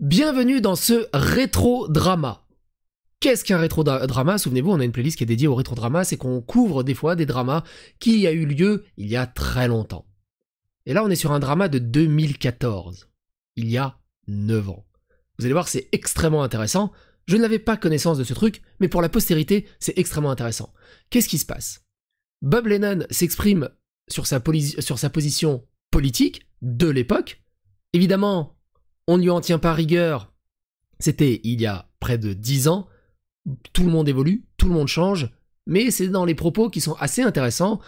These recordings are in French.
Bienvenue dans ce rétro-drama. Qu'est-ce qu'un rétro-drama Souvenez-vous, on a une playlist qui est dédiée au rétro-drama, c'est qu'on couvre des fois des dramas qui y a eu lieu il y a très longtemps. Et là, on est sur un drama de 2014, il y a 9 ans. Vous allez voir, c'est extrêmement intéressant. Je n'avais pas connaissance de ce truc, mais pour la postérité, c'est extrêmement intéressant. Qu'est-ce qui se passe Bob Lennon s'exprime sur sa position politique de l'époque. Évidemment, on ne lui en tient pas rigueur. C'était il y a près de dix ans. Tout le monde évolue, tout le monde change, mais c'est dans les propos qui sont assez intéressants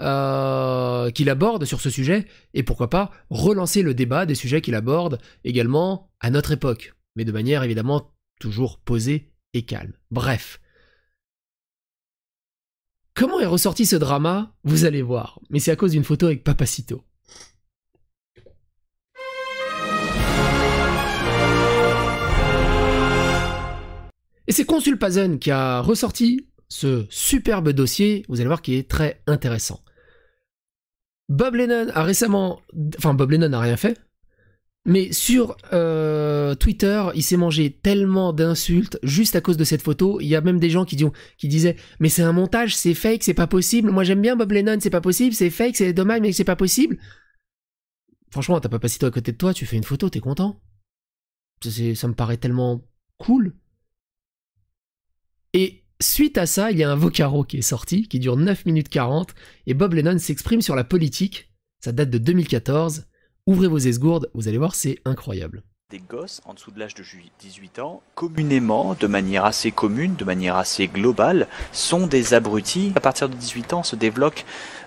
euh, qu'il aborde sur ce sujet, et pourquoi pas relancer le débat des sujets qu'il aborde également à notre époque, mais de manière évidemment toujours posée et calme. Bref. Comment est ressorti ce drama Vous allez voir, mais c'est à cause d'une photo avec Papacito. Et c'est Consul Pazen qui a ressorti ce superbe dossier, vous allez voir, qui est très intéressant. Bob Lennon a récemment... Enfin, Bob Lennon n'a rien fait. Mais sur euh, Twitter, il s'est mangé tellement d'insultes juste à cause de cette photo. Il y a même des gens qui, disaient « Mais c'est un montage, c'est fake, c'est pas possible. Moi j'aime bien Bob Lennon, c'est pas possible, c'est fake, c'est dommage, mais c'est pas possible. » Franchement, t'as pas passé toi à côté de toi, tu fais une photo, t'es content. ça me paraît tellement cool. Et suite à ça, il y a un vocaro qui est sorti, qui dure 9 minutes 40, et Bob Lennon s'exprime sur la politique. Ça date de 2014. Ouvrez vos esgourdes, vous allez voir, c'est incroyable des gosses en dessous de l'âge de 18 ans, communément, de manière assez commune, de manière assez globale, sont des abrutis. À partir de 18 ans se développe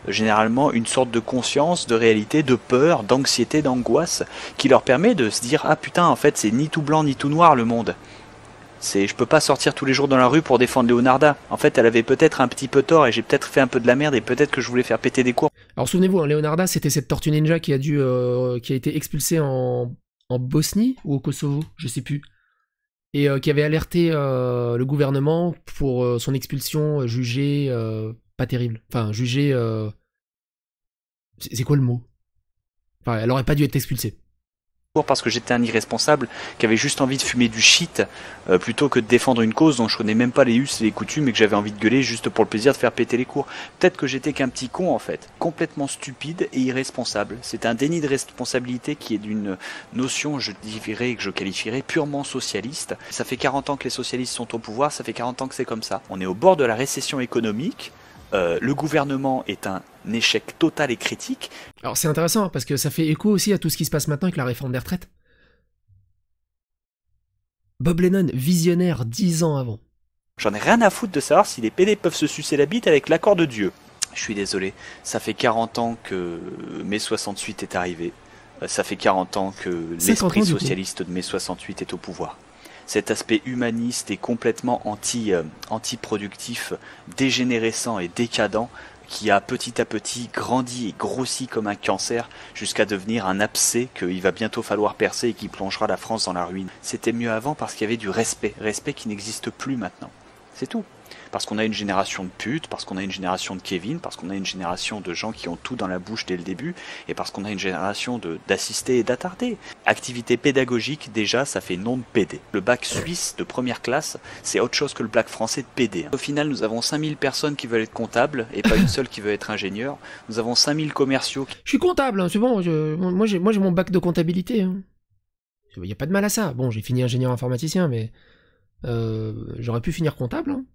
euh, généralement une sorte de conscience, de réalité, de peur, d'anxiété, d'angoisse, qui leur permet de se dire ah putain en fait c'est ni tout blanc ni tout noir le monde je peux pas sortir tous les jours dans la rue pour défendre Leonarda. En fait, elle avait peut-être un petit peu tort et j'ai peut-être fait un peu de la merde et peut-être que je voulais faire péter des cours. Alors souvenez-vous, hein, Leonarda, c'était cette tortue ninja qui a dû, euh, qui a été expulsée en, Bosnie ou au Kosovo, je sais plus et euh, qui avait alerté euh, le gouvernement pour son expulsion jugée pas terrible. Enfin, jugée. C'est quoi le mot Enfin, elle aurait pas dû être expulsée parce que j'étais un irresponsable qui avait juste envie de fumer du shit euh, plutôt que de défendre une cause dont je connais même pas les us et les coutumes et que j'avais envie de gueuler juste pour le plaisir de faire péter les cours. Peut-être que j'étais qu'un petit con en fait, complètement stupide et irresponsable. C'est un déni de responsabilité qui est d'une notion, je dirais que je qualifierais purement socialiste. Ça fait 40 ans que les socialistes sont au pouvoir, ça fait 40 ans que c'est comme ça. On est au bord de la récession économique. Euh, le gouvernement est un un échec total et critique. Alors c'est intéressant hein, parce que ça fait écho aussi à tout ce qui se passe maintenant avec la réforme des retraites. Bob Lennon, visionnaire dix ans avant. J'en ai rien à foutre de savoir si les PD peuvent se sucer la bite avec l'accord de Dieu. Je suis désolé, ça fait 40 ans que mai 68 est arrivé. Euh, ça fait 40 ans que l'esprit socialiste de mai 68 est au pouvoir cet aspect humaniste est complètement anti, euh, anti-productif, dégénérescent et décadent qui a petit à petit grandi et grossi comme un cancer jusqu'à devenir un abcès qu'il va bientôt falloir percer et qui plongera la France dans la ruine. C'était mieux avant parce qu'il y avait du respect, respect qui n'existe plus maintenant. C'est tout parce qu'on a une génération de putes, parce qu'on a une génération de Kevin, parce qu'on a une génération de gens qui ont tout dans la bouche dès le début, et parce qu'on a une génération d'assistés et d'attardés. Activité pédagogique, déjà, ça fait nom de PD. Le bac suisse de première classe, c'est autre chose que le bac français de PD. Hein. Au final, nous avons 5000 personnes qui veulent être comptables, et pas une seule qui veut être ingénieur. Nous avons 5000 commerciaux. Je suis comptable, hein, c'est bon, moi j'ai mon bac de comptabilité. Hein. Il n'y a pas de mal à ça. Bon, j'ai fini ingénieur informaticien, mais... Euh, j'aurais pu finir comptable. Hein.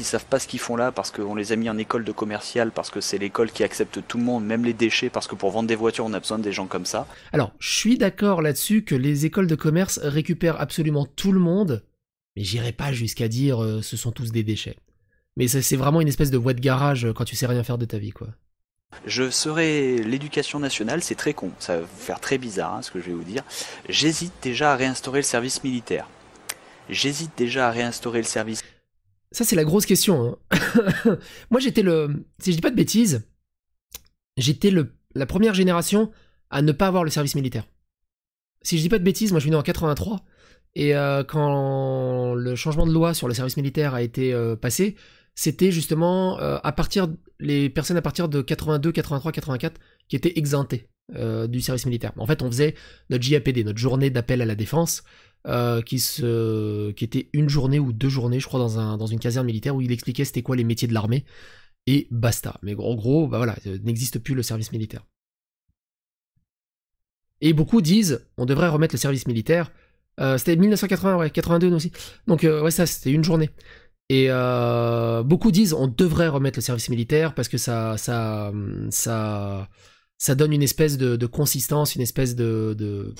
Ils savent pas ce qu'ils font là parce qu'on les a mis en école de commercial, parce que c'est l'école qui accepte tout le monde, même les déchets, parce que pour vendre des voitures, on a besoin des gens comme ça. Alors, je suis d'accord là-dessus que les écoles de commerce récupèrent absolument tout le monde, mais j'irai pas jusqu'à dire euh, ce sont tous des déchets. Mais c'est vraiment une espèce de voie de garage euh, quand tu sais rien faire de ta vie, quoi. Je serai l'éducation nationale, c'est très con, ça va vous faire très bizarre hein, ce que je vais vous dire. J'hésite déjà à réinstaurer le service militaire. J'hésite déjà à réinstaurer le service ça, c'est la grosse question. Hein. Moi, j'étais le. Si je dis pas de bêtises, j'étais le... la première génération à ne pas avoir le service militaire. Si je dis pas de bêtises, moi je suis né en 83, et euh, quand le changement de loi sur le service militaire a été euh, passé, c'était justement euh, à partir les personnes à partir de 82, 83, 84 qui étaient exemptées euh, du service militaire. En fait, on faisait notre JAPD, notre journée d'appel à la défense, euh, qui, qui était une journée ou deux journées, je crois, dans, une caserne militaire où il expliquait c'était quoi les métiers de l'armée et basta. Mais en gros, bah voilà, n'existe plus le service militaire. Et beaucoup disent, on devrait remettre le service militaire. c'était 1980, ouais, 82 nous aussi. Donc ouais, ça c'était une journée. Et euh, beaucoup disent on devrait remettre le service militaire parce que ça, ça, ça, ça donne une espèce de, de consistance, une espèce de, de,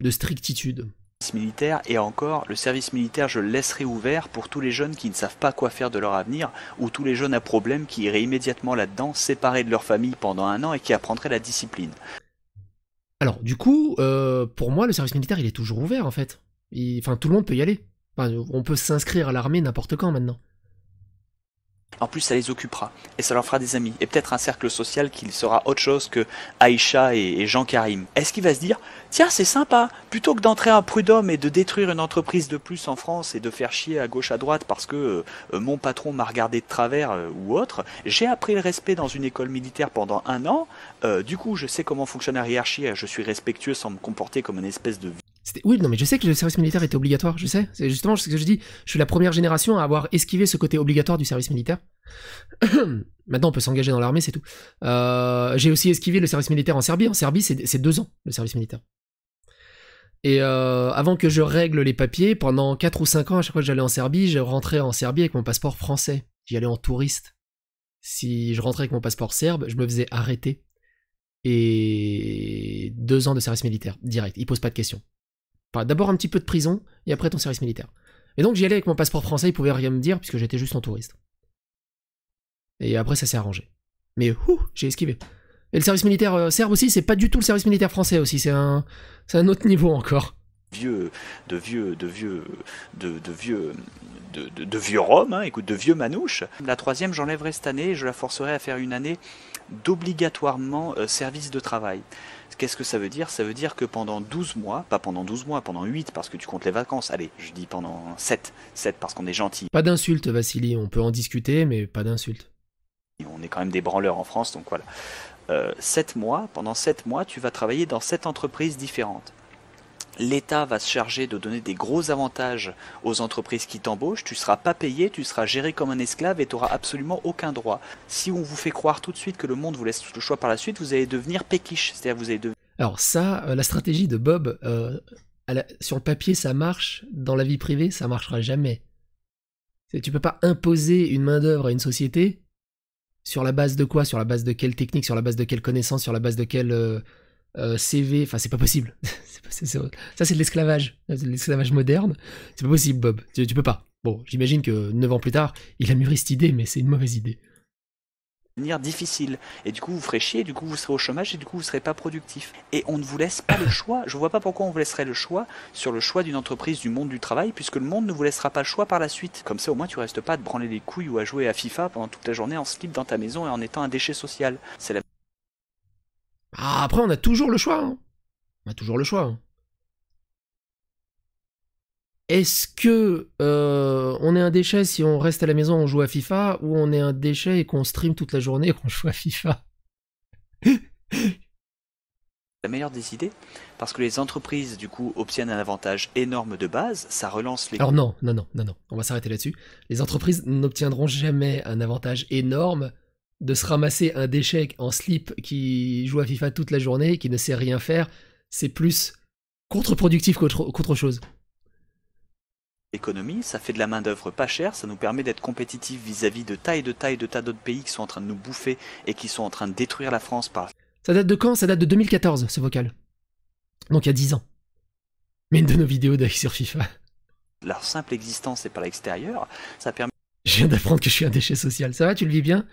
de strictitude militaire et encore le service militaire je le laisserai ouvert pour tous les jeunes qui ne savent pas quoi faire de leur avenir ou tous les jeunes à problème qui iraient immédiatement là-dedans séparés de leur famille pendant un an et qui apprendraient la discipline. Alors du coup euh, pour moi le service militaire il est toujours ouvert en fait. Enfin tout le monde peut y aller. Bah, on peut s'inscrire à l'armée n'importe quand maintenant. En plus, ça les occupera et ça leur fera des amis et peut-être un cercle social qui sera autre chose que Aïcha et, Jean Karim. Est-ce qu'il va se dire tiens, c'est sympa, plutôt que d'entrer un Prud'homme et de détruire une entreprise de plus en France et de faire chier à gauche à droite parce que euh, mon patron m'a regardé de travers euh, ou autre, j'ai appris le respect dans une école militaire pendant un an. Euh, du coup, je sais comment fonctionne la hiérarchie, je suis respectueux sans me comporter comme une espèce de oui, non, mais je sais que le service militaire était obligatoire, je sais. C'est justement ce que je dis. Je suis la première génération à avoir esquivé ce côté obligatoire du service militaire. Maintenant, on peut s'engager dans l'armée, c'est tout. Euh, j'ai aussi esquivé le service militaire en Serbie. En Serbie, c'est deux ans, le service militaire. Et euh, avant que je règle les papiers, pendant quatre ou cinq ans, à chaque fois que j'allais en Serbie, je rentrais en Serbie avec mon passeport français. J'y allais en touriste. Si je rentrais avec mon passeport serbe, je me faisais arrêter. Et deux ans de service militaire, direct. Ils pose pas de questions d'abord un petit peu de prison et après ton service militaire. Et donc j'y allais avec mon passeport français, ils pouvaient rien me dire puisque j'étais juste en touriste. Et après ça s'est arrangé. Mais ouh, j'ai esquivé. Et le service militaire euh, serbe aussi, c'est pas du tout le service militaire français aussi, c'est un, c'est un autre niveau encore vieux, de vieux, de vieux, de, vieux, de, vieux, de vieux Roms, hein, écoute, de vieux manouches. La troisième, j'enlèverai cette année et je la forcerai à faire une année d'obligatoirement euh, service de travail. Qu'est-ce que ça veut dire Ça veut dire que pendant 12 mois, pas pendant 12 mois, pendant 8 parce que tu comptes les vacances, allez, je dis pendant 7, 7 parce qu'on est gentil. Pas d'insultes, Vassili, on peut en discuter, mais pas d'insultes. On est quand même des branleurs en France, donc voilà. 7 euh, mois, pendant 7 mois, tu vas travailler dans 7 entreprises différentes l'État va se charger de donner des gros avantages aux entreprises qui t'embauchent, tu ne seras pas payé, tu seras géré comme un esclave et tu n'auras absolument aucun droit. Si on vous fait croire tout de suite que le monde vous laisse le choix par la suite, vous allez devenir péquiche, cest à vous allez Alors ça, euh, la stratégie de Bob, euh, sur le papier ça marche, dans la vie privée ça marchera jamais. Tu ne peux pas imposer une main-d'œuvre à une société sur la base de quoi Sur la base de quelle technique Sur la base de quelle connaissance Sur la base de quelle euh, euh, CV, enfin c'est pas possible. ça c'est de l'esclavage, de l'esclavage moderne. C'est pas possible, Bob. Tu, peux pas. Bon, j'imagine que 9 ans plus tard, il a mûri cette idée, mais c'est une mauvaise idée difficile. Et du coup, vous ferez chier, du coup, vous serez au chômage et du coup, vous serez pas productif. Et on ne vous laisse pas le choix. Je vois pas pourquoi on vous laisserait le choix sur le choix d'une entreprise du monde du travail, puisque le monde ne vous laissera pas le choix par la suite. Comme ça, au moins, tu restes pas à te branler les couilles ou à jouer à FIFA pendant toute la journée en slip dans ta maison et en étant un déchet social. C'est ah, après, on a toujours le choix. Hein. On a toujours le choix. Hein. Est-ce que euh, on est un déchet si on reste à la maison, on joue à FIFA, ou on est un déchet et qu'on stream toute la journée et qu'on joue à FIFA La meilleure des idées, parce que les entreprises du coup obtiennent un avantage énorme de base, ça relance les. Alors non, non, non, non, non. On va s'arrêter là-dessus. Les entreprises n'obtiendront jamais un avantage énorme de se ramasser un déchet en slip qui joue à FIFA toute la journée, qui ne sait rien faire, c'est plus contre-productif qu'autre chose. Économie, ça fait de la main-d'œuvre pas chère, ça nous permet d'être compétitifs vis-à-vis de taille de taille de tas d'autres pays qui sont en train de nous bouffer et qui sont en train de détruire la France par. Ça date de quand Ça date de 2014, ce vocal. Donc il y a 10 ans. Mais une de nos vidéos d'œil sur FIFA. Leur simple existence et par l'extérieur, ça permet. Je viens d'apprendre que je suis un déchet social. Ça va, tu le vis bien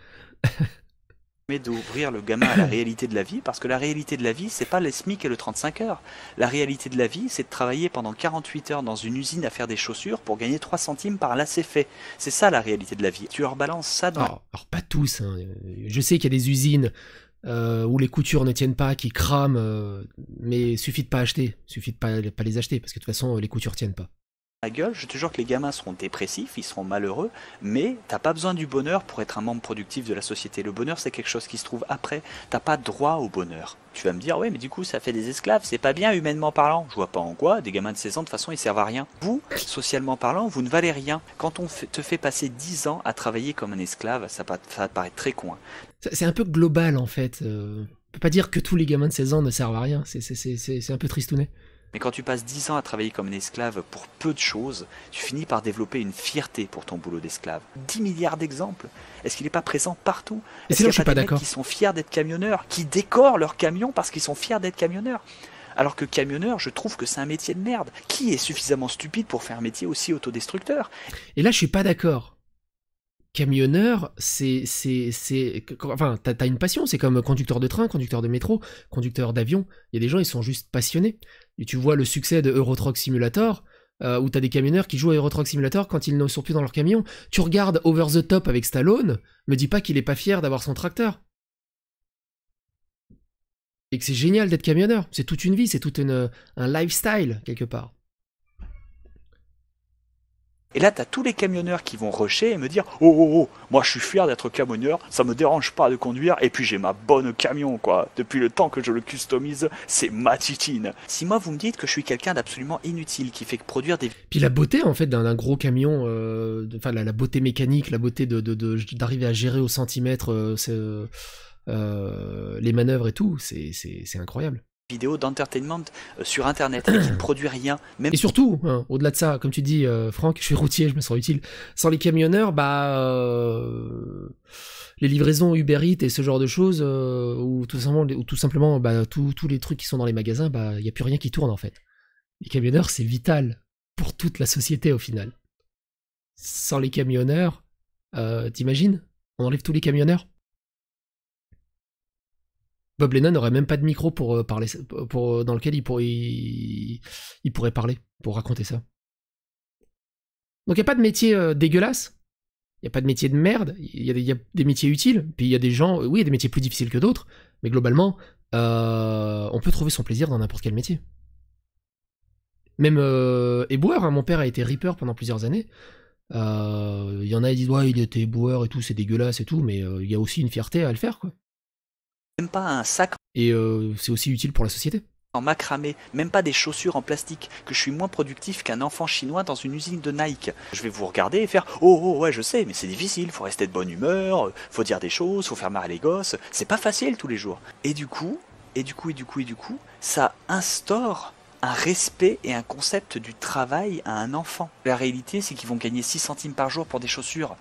mais d'ouvrir le gamin à la réalité de la vie, parce que la réalité de la vie, c'est pas les SMIC et le 35 heures. La réalité de la vie, c'est de travailler pendant 48 heures dans une usine à faire des chaussures pour gagner 3 centimes par lacet fait. C'est ça la réalité de la vie. Tu balances ça dans... Alors, pas tous. Hein. Je sais qu'il y a des usines euh, où les coutures ne tiennent pas, qui crament, euh, mais suffit de pas acheter, suffit de pas, pas les acheter, parce que de toute façon, les coutures tiennent pas la gueule, je te jure que les gamins seront dépressifs, ils seront malheureux, mais t'as pas besoin du bonheur pour être un membre productif de la société. Le bonheur, c'est quelque chose qui se trouve après. T'as pas droit au bonheur. Tu vas me dire, ouais, mais du coup, ça fait des esclaves, c'est pas bien humainement parlant. Je vois pas en quoi, des gamins de 16 ans, de toute façon, ils servent à rien. Vous, socialement parlant, vous ne valez rien. Quand on te fait passer 10 ans à travailler comme un esclave, ça, paraît très con. Hein. C'est un peu global, en fait. Euh. on peut pas dire que tous les gamins de 16 ans ne servent à rien. C'est un peu tristounet. Mais quand tu passes 10 ans à travailler comme un esclave pour peu de choses, tu finis par développer une fierté pour ton boulot d'esclave. 10 milliards d'exemples. Est-ce qu'il n'est pas présent partout Est-ce qu'il a pas, des qui sont fiers d'être camionneurs, qui décorent leur camion parce qu'ils sont fiers d'être camionneurs alors que camionneur, je trouve que c'est un métier de merde. Qui est suffisamment stupide pour faire un métier aussi autodestructeur Et là, je suis pas d'accord camionneur, c'est, c'est, enfin, t'as, une passion. C'est comme conducteur de train, conducteur de métro, conducteur d'avion. Il y a des gens, ils sont juste passionnés. Et tu vois le succès de Eurotruck Simulator, euh, où t'as des camionneurs qui jouent à Eurotruck Simulator quand ils ne sont plus dans leur camion. Tu regardes Over the Top avec Stallone, me dis pas qu'il est pas fier d'avoir son tracteur. Et que c'est génial d'être camionneur. C'est toute une vie, c'est tout un lifestyle quelque part. Et là, tu tous les camionneurs qui vont rusher et me dire Oh, oh, oh, moi je suis fier d'être camionneur, ça me dérange pas de conduire, et puis j'ai ma bonne camion, quoi. Depuis le temps que je le customise, c'est ma titine. Si moi vous me dites que je suis quelqu'un d'absolument inutile qui fait que produire des. Puis la beauté, en fait, d'un gros camion, euh, enfin la, beauté mécanique, la beauté d'arriver de, à gérer au centimètre euh, euh, les manœuvres et tout, c'est incroyable vidéo d'entertainment euh, sur internet et qui ne produit rien même et surtout hein, au-delà de ça comme tu dis euh, Franck je suis routier je me sens utile sans les camionneurs bah euh, les livraisons Uber Eats et ce genre de choses ou tout simplement bah tous les trucs qui sont dans les magasins bah il y a plus rien qui tourne en fait les camionneurs c'est vital pour toute la société au final sans les camionneurs t'imagines on enlève tous les camionneurs Bob Lennon n'aurait même pas de micro pour euh, parler, pour, euh, dans lequel il pourrait, il, pourrait parler, pour raconter ça. Donc il n'y a pas de métier euh, dégueulasse, il n'y a pas de métier de merde, il y, a des métiers utiles, puis il y a des gens, oui, il y a des métiers plus difficiles que d'autres, mais globalement, on peut trouver son plaisir dans n'importe quel métier. Même euh, éboueur, hein. mon père a été reaper pendant plusieurs années. Il y en a qui disent, ouais, il était éboueur et tout, c'est dégueulasse et tout, mais il y a aussi une fierté à le faire, quoi même pas un sac. Et euh, c'est aussi utile pour la société. En macramé, même pas des chaussures en plastique, que je suis moins productif qu'un enfant chinois dans une usine de Nike. Je vais vous regarder et faire Oh, oh ouais, je sais, mais c'est difficile, faut rester de bonne humeur, faut dire des choses, faut faire marrer les gosses, c'est pas facile tous les jours. Et du coup, et du coup, et du coup, et du coup, ça instaure un respect et un concept du travail à un enfant. La réalité, c'est qu'ils vont gagner 6 centimes par jour pour des chaussures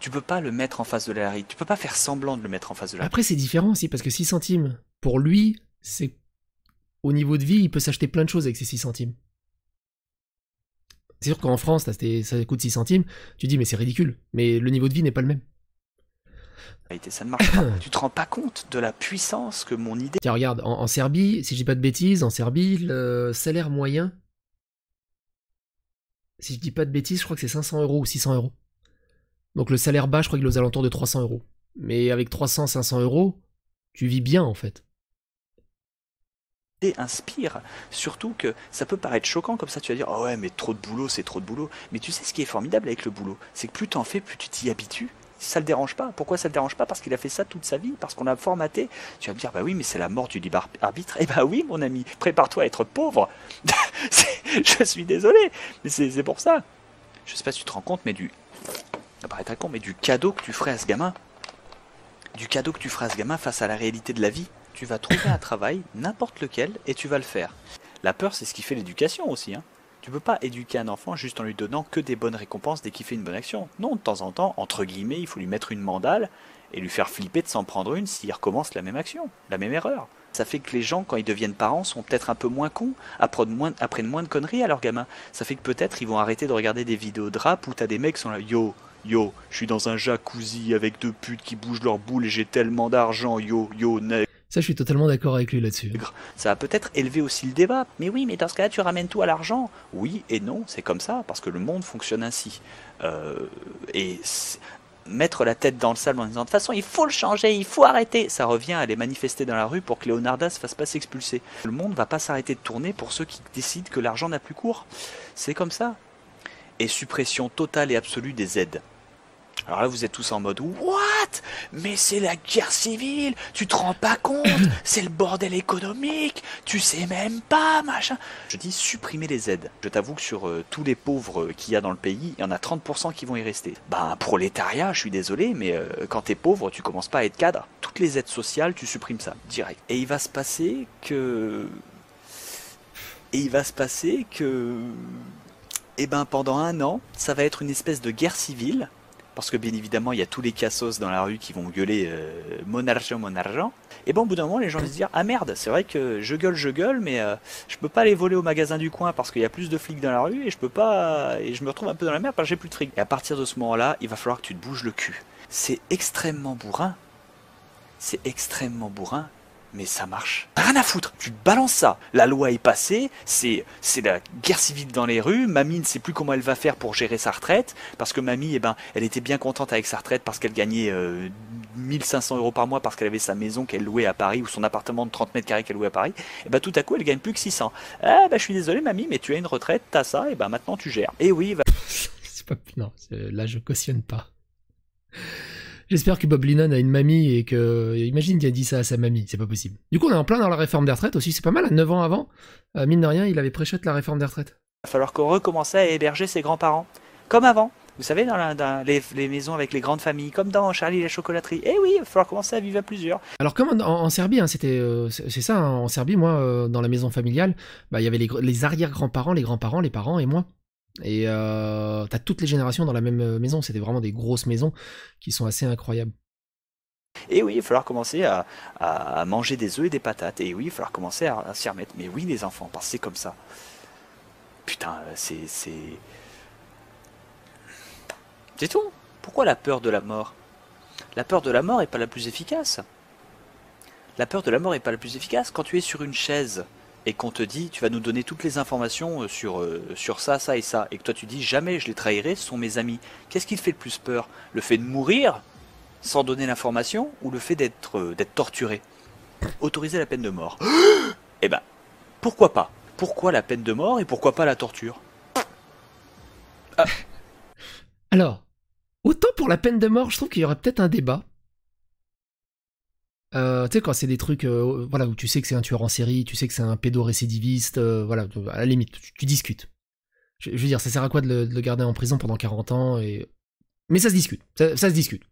tu peux pas le mettre en face de Larry. Tu peux pas faire semblant de le mettre en face de Larry. Après, c'est différent aussi, parce que 6 centimes, pour lui, c'est. Au niveau de vie, il peut s'acheter plein de choses avec ses 6 centimes. C'est sûr qu'en France, ça coûte 6 centimes, tu dis, mais c'est ridicule. Mais le niveau de vie n'est pas le même. Ça ne marche pas. tu te rends pas compte de la puissance que mon idée. Tiens, regarde, en, en Serbie, si je dis pas de bêtises, en Serbie, le salaire moyen. Si je dis pas de bêtises, je crois que c'est 500 euros ou 600 euros. Donc le salaire bas, je crois qu'il est aux alentours de 300 euros. Mais avec 300, 500 euros, tu vis bien en fait inspire. Surtout que ça peut paraître choquant comme ça, tu vas dire, oh ouais, mais trop de boulot, c'est trop de boulot. Mais tu sais ce qui est formidable avec le boulot, c'est que plus tu t'en fais, plus tu t'y habitues. Ça le dérange pas. Pourquoi ça le dérange pas Parce qu'il a fait ça toute sa vie, parce qu'on l'a formaté. Tu vas me dire, bah oui, mais c'est la mort du libre arbitre. Eh bah oui, mon ami, prépare-toi à être pauvre. je suis désolé, mais c'est pour ça. Je sais pas si tu te rends compte, mais du ça paraît très con, mais du cadeau que tu ferais à ce gamin. Du cadeau que tu ferais à ce gamin face à la réalité de la vie. Tu vas trouver un travail, n'importe lequel, et tu vas le faire. La peur, c'est ce qui fait l'éducation aussi. Hein. Tu peux pas éduquer un enfant juste en lui donnant que des bonnes récompenses dès qu'il fait une bonne action. Non, de temps en temps, entre guillemets, il faut lui mettre une mandale et lui faire flipper de s'en prendre une s'il recommence la même action, la même erreur. Ça fait que les gens, quand ils deviennent parents, sont peut-être un peu moins cons, apprennent moins, de conneries à leurs gamins. Ça fait que peut-être ils vont arrêter de regarder des vidéos de rap où as des mecs qui sont là Yo, Yo, je suis dans un jacuzzi avec deux putes qui bougent leur boule et j'ai tellement d'argent, yo, yo, nègre. Ça, je suis totalement d'accord avec lui là-dessus. Ça va peut-être élever aussi le débat. Mais oui, mais dans ce cas-là, tu ramènes tout à l'argent. Oui et non, c'est comme ça, parce que le monde fonctionne ainsi. Euh, et mettre la tête dans le sable en disant de toute façon il faut le changer, il faut arrêter, ça revient à les manifester dans la rue pour que Leonardo se fasse pas s'expulser. Le monde va pas s'arrêter de tourner pour ceux qui décident que l'argent n'a plus cours. C'est comme ça. Et suppression totale et absolue des aides. Alors là, vous êtes tous en mode What Mais c'est la guerre civile Tu te rends pas compte C'est le bordel économique Tu sais même pas, machin Je dis supprimer les aides. Je t'avoue que sur euh, tous les pauvres qu'il y a dans le pays, il y en a 30% qui vont y rester. Ben, prolétariat, je suis désolé, mais euh, quand t'es pauvre, tu commences pas à être cadre. Toutes les aides sociales, tu supprimes ça, direct. Et il va se passer que. Et il va se passer que. Eh ben, pendant un an, ça va être une espèce de guerre civile parce que bien évidemment il y a tous les cassos dans la rue qui vont gueuler mon argent, mon argent, et bien au bout d'un moment les gens vont se dire ah merde, c'est vrai que je gueule, je gueule, mais euh, je peux pas aller voler au magasin du coin parce qu'il y a plus de flics dans la rue et je peux pas et je me retrouve un peu dans la merde parce que j'ai plus de fric. Et à partir de ce moment-là, il va falloir que tu te bouges le cul. C'est extrêmement bourrin. C'est extrêmement bourrin mais ça marche. Rien à foutre, tu balances ça. La loi est passée, c'est la guerre civile dans les rues, mamie ne sait plus comment elle va faire pour gérer sa retraite, parce que mamie, eh ben, elle était bien contente avec sa retraite parce qu'elle gagnait 1500 euh, euros par mois parce qu'elle avait sa maison qu'elle louait à Paris ou son appartement de 30 mètres carrés qu'elle louait à Paris, et eh bah ben, tout à coup elle gagne plus que 600. Ah bah je suis désolé mamie, mais tu as une retraite, t'as ça, et eh ben maintenant tu gères. Et oui, c'est pas... Non, là je cautionne pas. J'espère que Bob Lennon a une mamie et que. Imagine qu'il a dit ça à sa mamie, c'est pas possible. Du coup, on est en plein dans la réforme des retraites aussi, c'est pas mal, à hein. 9 ans avant, euh, mine de rien, il avait de la réforme des retraites. Il va falloir qu'on recommence à héberger ses grands-parents, comme avant. Vous savez, dans, les, maisons avec les grandes familles, comme dans Charlie la chocolaterie. Eh oui, il va falloir commencer à vivre à plusieurs. Alors, comme en, Serbie, hein, c'était, euh, c'est ça, hein. en Serbie, moi, euh, dans la maison familiale, bah, il y avait les, les arrière-grands-parents, les grands-parents, les parents et moi. Et euh, t'as toutes les générations dans la même euh, maison. C'était vraiment des grosses maisons qui sont assez incroyables. Et oui, il va falloir commencer à, manger des œufs et des patates. Et oui, il va falloir commencer à, s'y remettre. Mais oui, les enfants, parce c'est comme ça. Putain, euh, c'est. C'est tout. Pourquoi la peur de la mort La peur de la mort est pas la plus efficace. La peur de la mort n'est pas la plus efficace. Quand tu es sur une chaise, et qu'on te dit tu vas nous donner toutes les informations euh, sur, euh, sur ça, ça et ça, et que toi tu dis jamais je les trahirai, ce sont mes amis, qu'est-ce qui te fait le plus peur Le fait de mourir sans donner l'information ou le fait d'être euh, torturé Autoriser la peine de mort. eh ben, pourquoi pas Pourquoi la peine de mort et pourquoi pas la torture ah. Alors, autant pour la peine de mort, je trouve qu'il y aurait peut-être un débat. Euh, tu sais, quand c'est des trucs euh, voilà, où tu sais que c'est un tueur en série, tu sais que c'est un pédo-récidiviste, euh, voilà, à la limite, tu, discutes. Je, veux dire, ça sert à quoi de le, garder en prison pendant 40 ans et... Mais ça se discute, ça, se discute.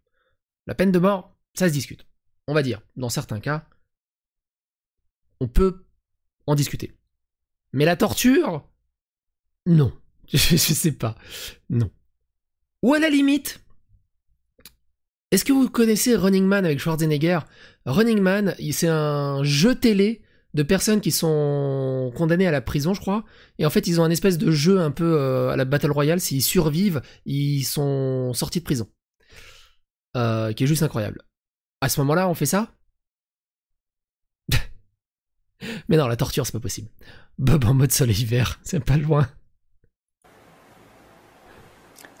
La peine de mort, ça se discute. On va dire, dans certains cas, on peut en discuter. Mais la torture, non. je, je sais pas, non. Ou à la limite, est-ce que vous connaissez Running Man avec Schwarzenegger Running Man, c'est un jeu télé de personnes qui sont condamnées à la prison, je crois. Et en fait, ils ont un espèce de jeu un peu euh, à la Battle Royale. S'ils survivent, ils sont sortis de prison. Euh, qui est juste incroyable. À ce moment-là, on fait ça Mais non, la torture, c'est pas possible. Bob en mode soleil vert, c'est pas loin.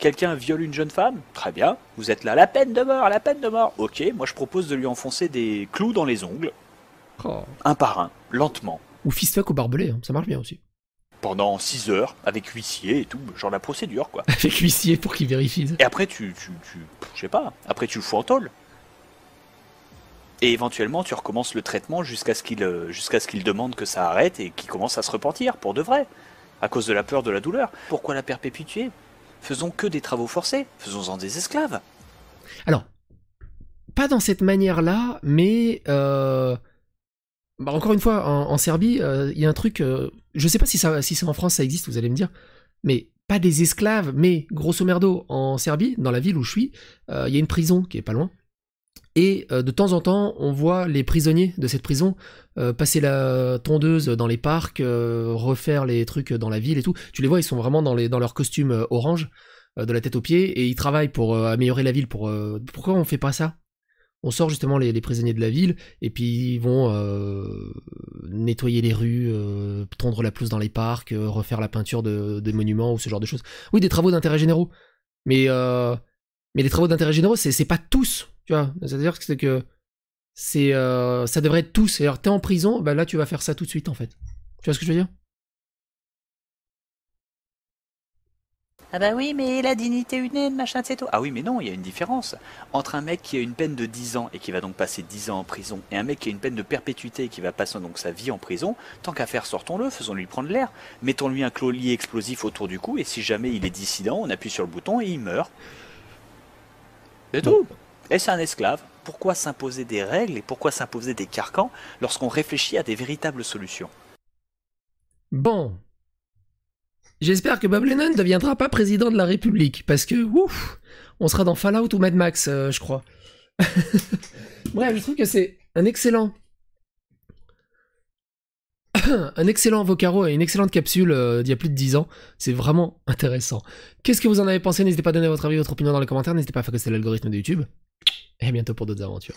Quelqu'un viole une jeune femme Très bien. Vous êtes là, la peine de mort, la peine de mort. Ok, moi je propose de lui enfoncer des clous dans les ongles. Oh. Un par un, lentement. Ou fistfuck au barbelé, hein, ça marche bien aussi. Pendant 6 heures, avec huissier et tout, genre la procédure quoi. avec huissier pour qu'il vérifie. Et après tu, je sais pas, après tu le fous en tôle. Et éventuellement, tu recommences le traitement jusqu'à ce qu'il euh, jusqu'à ce qu'il demande que ça arrête et qu'il commence à se repentir pour de vrai, à cause de la peur de la douleur. Pourquoi la perpétuer faisons que des travaux forcés, faisons-en des esclaves. Alors, pas dans cette manière-là, mais euh, bah, encore une fois, en, Serbie, euh, il y a un truc, je euh, je sais pas si, si c'est en France, ça existe, vous allez me dire, mais pas des esclaves, mais grosso merdo, en Serbie, dans la ville où je suis, il y a une prison qui est pas loin, et euh, de temps en temps, on voit les prisonniers de cette prison euh, passer la tondeuse dans les parcs, euh, refaire les trucs dans la ville et tout. Tu les vois, ils sont vraiment dans, leur costume orange, de la tête aux pieds, et ils travaillent pour améliorer la ville. Pour, pourquoi on fait pas ça on sort justement les, prisonniers de la ville et puis ils vont nettoyer les rues, tondre la pelouse dans les parcs, refaire la peinture de, des monuments ou ce genre de choses. Oui, des travaux d'intérêt généraux. Mais mais les travaux d'intérêt généraux, c'est pas tous, tu vois. C'est-à-dire que, que c'est euh, ça devrait être tous. Et alors, t'es en prison, bah là, tu vas faire ça tout de suite, en fait. Tu vois ce que je veux dire Ah bah oui, mais la dignité humaine, machin, c'est tout. Ah oui, mais non, il y a une différence entre un mec qui a une peine de 10 ans et qui va donc passer 10 ans en prison et un mec qui a une peine de perpétuité et qui va passer donc sa vie en prison. Tant qu'à faire, sortons-le, faisons-lui prendre l'air, mettons-lui un clolier explosif autour du cou et si jamais il est dissident, on appuie sur le bouton et il meurt. C'est tout. Et c'est un esclave. Pourquoi s'imposer des règles et pourquoi s'imposer des carcans lorsqu'on réfléchit à des véritables solutions Bon. J'espère que Bob Lennon ne deviendra pas président de la République, parce que, ouf, on sera dans Fallout ou Mad Max, euh, je crois. Bref, je trouve que c'est un excellent un excellent Vocaro et une excellente capsule euh, d'il y a plus de 10 ans. C'est vraiment intéressant. Qu'est-ce que vous en avez pensé N'hésitez pas à donner votre avis, votre opinion dans les commentaires. N'hésitez pas à faire que c'est l'algorithme de YouTube. Et à bientôt pour d'autres aventures.